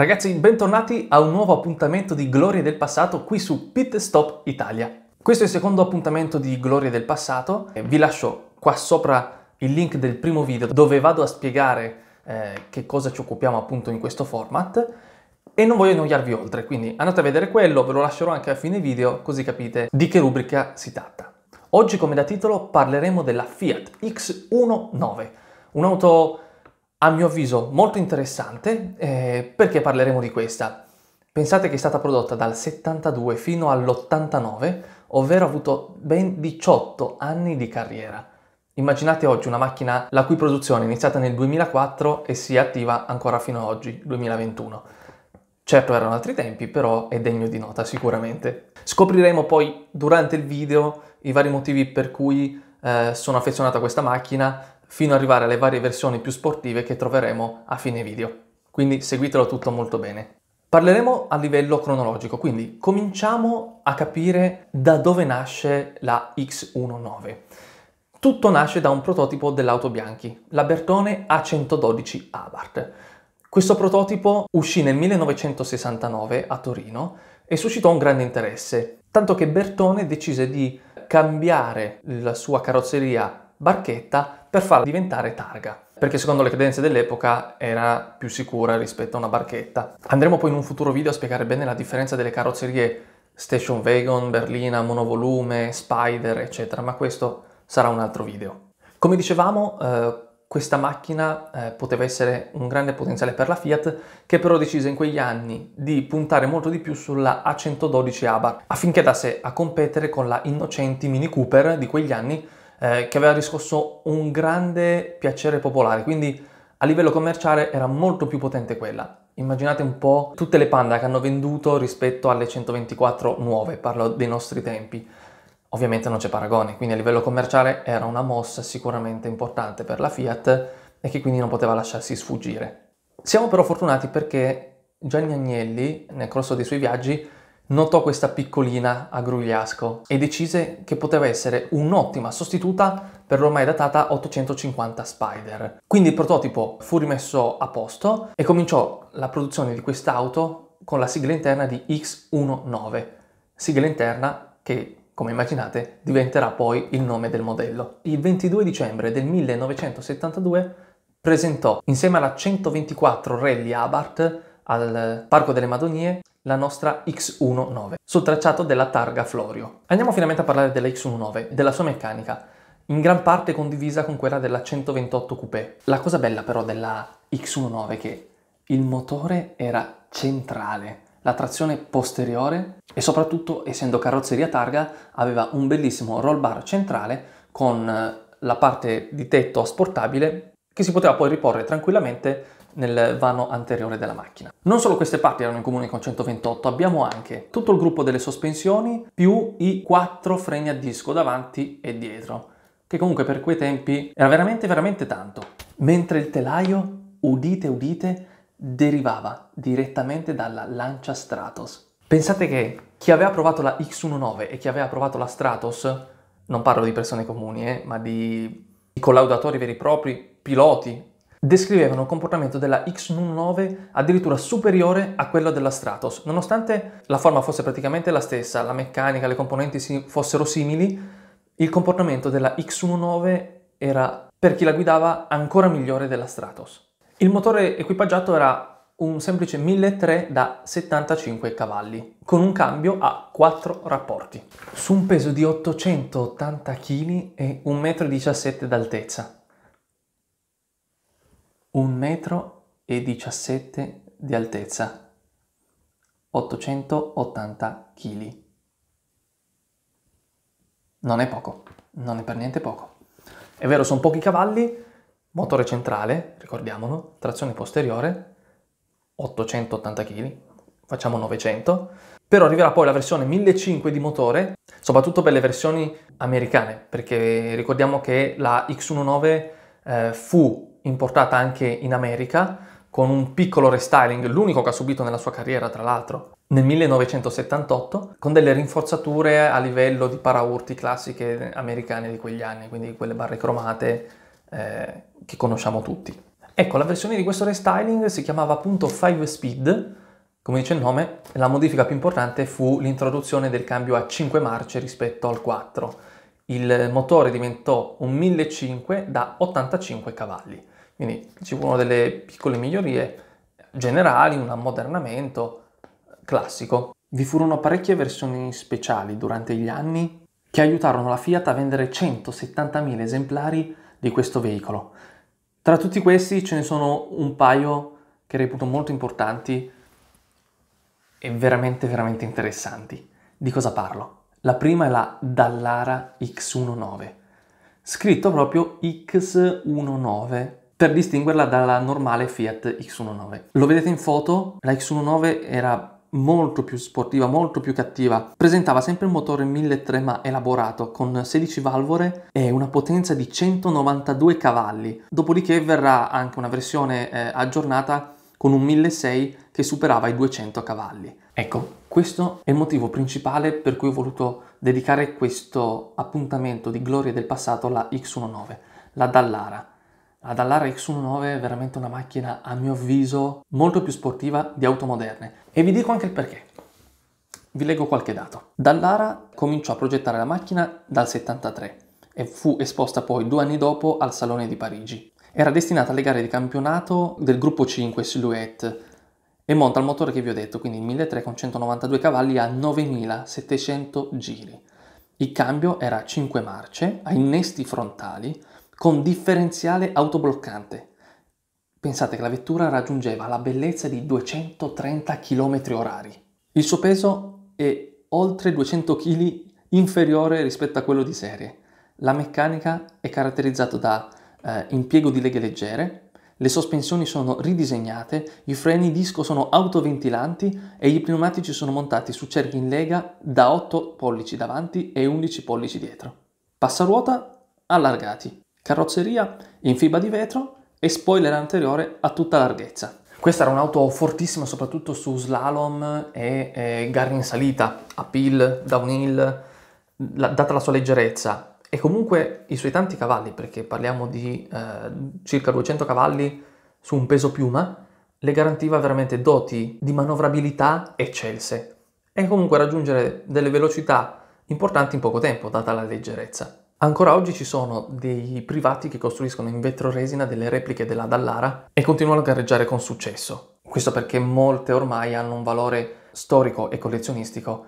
Ragazzi, bentornati a un nuovo appuntamento di Glorie del Passato qui su Pit Stop Italia. Questo è il secondo appuntamento di Glorie del Passato. Eh, vi lascio qua sopra il link del primo video dove vado a spiegare eh, che cosa ci occupiamo appunto in questo format e non voglio annoiarvi oltre, quindi andate a vedere quello, ve lo lascerò anche a fine video così capite di che rubrica si tratta. Oggi come da titolo parleremo della Fiat X19, un'auto a mio avviso molto interessante eh, perché parleremo di questa. Pensate che è stata prodotta dal 72 fino all'89, ovvero ha avuto ben 18 anni di carriera. Immaginate oggi una macchina la cui produzione è iniziata nel 2004 e si attiva ancora fino ad oggi, 2021. Certo erano altri tempi, però è degno di nota sicuramente. Scopriremo poi durante il video i vari motivi per cui eh, sono affezionato a questa macchina, fino ad arrivare alle varie versioni più sportive che troveremo a fine video. Quindi seguitelo tutto molto bene. Parleremo a livello cronologico, quindi cominciamo a capire da dove nasce la X19. Tutto nasce da un prototipo dell'auto bianchi, la Bertone A112 Abarth. Questo prototipo uscì nel 1969 a Torino e suscitò un grande interesse, tanto che Bertone decise di cambiare la sua carrozzeria barchetta per farla diventare targa perché secondo le credenze dell'epoca era più sicura rispetto a una barchetta. Andremo poi in un futuro video a spiegare bene la differenza delle carrozzerie Station Wagon, Berlina, monovolume, Spider, eccetera, ma questo sarà un altro video. Come dicevamo, eh, questa macchina eh, poteva essere un grande potenziale per la Fiat, che però decise in quegli anni di puntare molto di più sulla A112 Abarth, affinché andasse a competere con la innocenti Mini Cooper di quegli anni, eh, che aveva riscosso un grande piacere popolare, quindi a livello commerciale era molto più potente quella. Immaginate un po' tutte le panda che hanno venduto rispetto alle 124 nuove, parlo dei nostri tempi. Ovviamente non c'è paragone, quindi a livello commerciale era una mossa sicuramente importante per la Fiat e che quindi non poteva lasciarsi sfuggire. Siamo però fortunati perché Gianni Agnelli, nel corso dei suoi viaggi, notò questa piccolina a Grugliasco e decise che poteva essere un'ottima sostituta per l'ormai datata 850 Spider. Quindi il prototipo fu rimesso a posto e cominciò la produzione di quest'auto con la sigla interna di X19, sigla interna che come immaginate diventerà poi il nome del modello. Il 22 dicembre del 1972 presentò insieme alla 124 Rally Abarth al Parco delle Madonie la nostra X19 sul tracciato della targa Florio. Andiamo finalmente a parlare della X19, della sua meccanica, in gran parte condivisa con quella della 128 Coupé. La cosa bella però della X19 è che il motore era centrale, la trazione posteriore e soprattutto essendo carrozzeria targa aveva un bellissimo roll bar centrale con la parte di tetto asportabile che si poteva poi riporre tranquillamente nel vano anteriore della macchina. Non solo queste parti erano in comune con 128, abbiamo anche tutto il gruppo delle sospensioni più i quattro freni a disco davanti e dietro, che comunque per quei tempi era veramente veramente tanto. Mentre il telaio, udite udite, derivava direttamente dalla lancia Stratos. Pensate che chi aveva provato la X19 e chi aveva provato la Stratos, non parlo di persone comuni, eh, ma di collaudatori veri e propri, piloti descrivevano un comportamento della X9 addirittura superiore a quello della Stratos. Nonostante la forma fosse praticamente la stessa, la meccanica, le componenti fossero simili, il comportamento della X19 era, per chi la guidava, ancora migliore della Stratos. Il motore equipaggiato era un semplice 1.300 da 75 cavalli, con un cambio a 4 rapporti, su un peso di 880 kg e 1,17 m d'altezza. 1,17 m di altezza, 880 kg. Non è poco, non è per niente poco. È vero, sono pochi cavalli, motore centrale, ricordiamolo, trazione posteriore, 880 kg, facciamo 900, però arriverà poi la versione 1.5 di motore, soprattutto per le versioni americane, perché ricordiamo che la X19 eh, fu importata anche in America con un piccolo restyling, l'unico che ha subito nella sua carriera tra l'altro, nel 1978 con delle rinforzature a livello di paraurti classiche americane di quegli anni, quindi quelle barre cromate eh, che conosciamo tutti. Ecco, la versione di questo restyling si chiamava appunto 5 Speed, come dice il nome, la modifica più importante fu l'introduzione del cambio a 5 marce rispetto al 4. Il motore diventò un 1005 da 85 cavalli. Quindi ci furono delle piccole migliorie generali, un ammodernamento classico. Vi furono parecchie versioni speciali durante gli anni che aiutarono la Fiat a vendere 170.000 esemplari di questo veicolo. Tra tutti questi ce ne sono un paio che reputo molto importanti e veramente veramente interessanti. Di cosa parlo? La prima è la Dallara X19, scritto proprio X19 per distinguerla dalla normale Fiat X19. Lo vedete in foto? La X19 era molto più sportiva, molto più cattiva. Presentava sempre un motore 1.300 ma elaborato con 16 valvole e una potenza di 192 cavalli. Dopodiché verrà anche una versione eh, aggiornata con un 1.600 che superava i 200 cavalli. Ecco, questo è il motivo principale per cui ho voluto dedicare questo appuntamento di gloria del passato alla X19, la Dallara. Ad Dallara X19 è veramente una macchina, a mio avviso, molto più sportiva di auto moderne. E vi dico anche il perché. Vi leggo qualche dato. Dallara cominciò a progettare la macchina dal 73 e fu esposta poi due anni dopo al Salone di Parigi. Era destinata alle gare di campionato del gruppo 5 Silhouette e monta il motore che vi ho detto, quindi il 1300 con 192 cavalli a 9700 giri. Il cambio era a 5 marce, a innesti frontali, con differenziale autobloccante. Pensate che la vettura raggiungeva la bellezza di 230 km h Il suo peso è oltre 200 kg inferiore rispetto a quello di serie. La meccanica è caratterizzata da eh, impiego di leghe leggere, le sospensioni sono ridisegnate, i freni disco sono autoventilanti e i pneumatici sono montati su cerchi in lega da 8 pollici davanti e 11 pollici dietro. Passaruota allargati. Carrozzeria in fibra di vetro e spoiler anteriore a tutta larghezza. Questa era un'auto fortissima soprattutto su slalom e eh, gare in salita, uphill, downhill, la, data la sua leggerezza e comunque i suoi tanti cavalli, perché parliamo di eh, circa 200 cavalli su un peso piuma, le garantiva veramente doti di manovrabilità eccelse e comunque raggiungere delle velocità importanti in poco tempo, data la leggerezza. Ancora oggi ci sono dei privati che costruiscono in vetroresina delle repliche della Dallara e continuano a gareggiare con successo. Questo perché molte ormai hanno un valore storico e collezionistico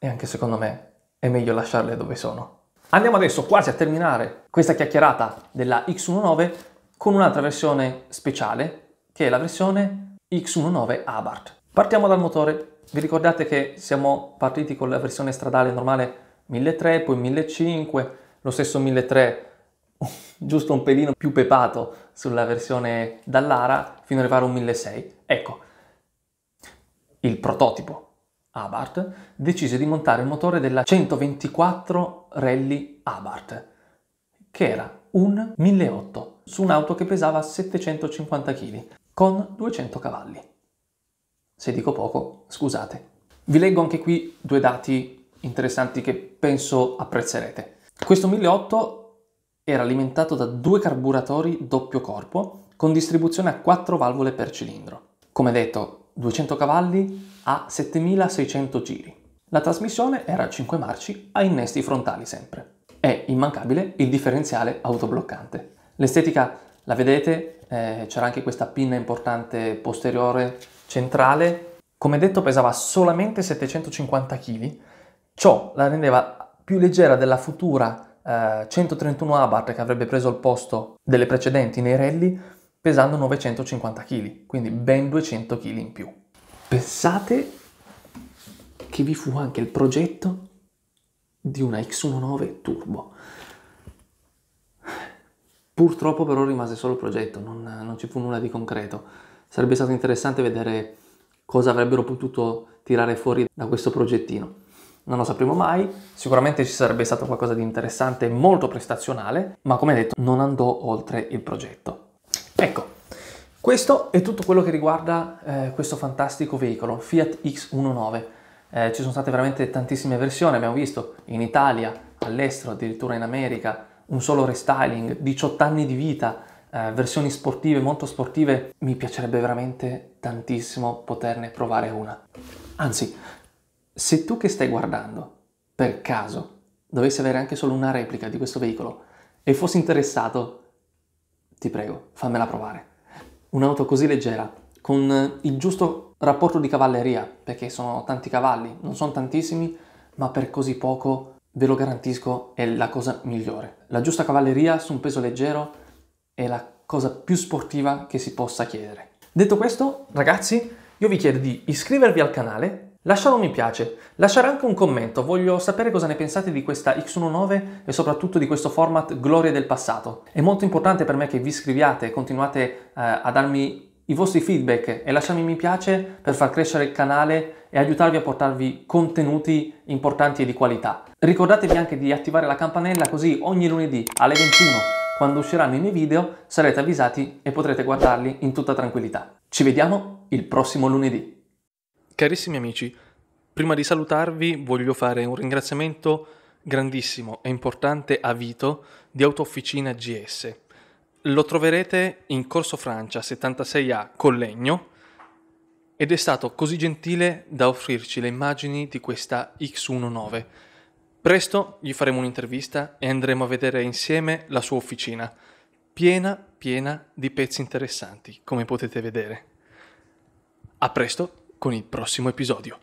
e anche secondo me è meglio lasciarle dove sono. Andiamo adesso quasi a terminare questa chiacchierata della X19 con un'altra versione speciale che è la versione X19 Abarth. Partiamo dal motore. Vi ricordate che siamo partiti con la versione stradale normale 1.300, poi 1.500, lo stesso 1.300 giusto un pelino più pepato sulla versione dall'Ara fino ad arrivare a un 1.600. Ecco, il prototipo Abarth decise di montare il motore della 124 Rally Abarth, che era un 1.800 su un'auto che pesava 750 kg con 200 cavalli. Se dico poco, scusate. Vi leggo anche qui due dati interessanti che penso apprezzerete. Questo 1008 era alimentato da due carburatori doppio corpo con distribuzione a 4 valvole per cilindro. Come detto, 200 cavalli a 7600 giri. La trasmissione era a 5 marci a innesti frontali sempre. È immancabile il differenziale autobloccante. L'estetica la vedete, eh, c'era anche questa pinna importante posteriore centrale. Come detto pesava solamente 750 kg Ciò la rendeva più leggera della futura eh, 131 Abarth che avrebbe preso il posto delle precedenti nei rally pesando 950 kg, quindi ben 200 kg in più. Pensate che vi fu anche il progetto di una X19 Turbo. Purtroppo però rimase solo il progetto, non, non, ci fu nulla di concreto. Sarebbe stato interessante vedere cosa avrebbero potuto tirare fuori da questo progettino non lo sapremo mai, sicuramente ci sarebbe stato qualcosa di interessante e molto prestazionale, ma come detto non andò oltre il progetto. Ecco, questo è tutto quello che riguarda eh, questo fantastico veicolo, Fiat X19. Eh, ci sono state veramente tantissime versioni, abbiamo visto in Italia, all'estero, addirittura in America, un solo restyling, 18 anni di vita, eh, versioni sportive, molto sportive. Mi piacerebbe veramente tantissimo poterne provare una. Anzi, se tu che stai guardando, per caso, dovessi avere anche solo una replica di questo veicolo e fossi interessato, ti prego, fammela provare. Un'auto così leggera, con il giusto rapporto di cavalleria, perché sono tanti cavalli, non sono tantissimi, ma per così poco, ve lo garantisco, è la cosa migliore. La giusta cavalleria su un peso leggero è la cosa più sportiva che si possa chiedere. Detto questo, ragazzi, io vi chiedo di iscrivervi al canale, Lasciare un mi piace, lasciare anche un commento, voglio sapere cosa ne pensate di questa X19 e soprattutto di questo format glorie del passato. È molto importante per me che vi iscriviate e continuate eh, a darmi i vostri feedback e lasciarmi un mi piace per far crescere il canale e aiutarvi a portarvi contenuti importanti e di qualità. Ricordatevi anche di attivare la campanella così ogni lunedì alle 21 quando usciranno i miei video sarete avvisati e potrete guardarli in tutta tranquillità. Ci vediamo il prossimo lunedì. Carissimi amici, prima di salutarvi voglio fare un ringraziamento grandissimo e importante a Vito di Autofficina GS. Lo troverete in Corso Francia 76A Collegno ed è stato così gentile da offrirci le immagini di questa X19. Presto gli faremo un'intervista e andremo a vedere insieme la sua officina, piena piena di pezzi interessanti, come potete vedere. A presto con il prossimo episodio.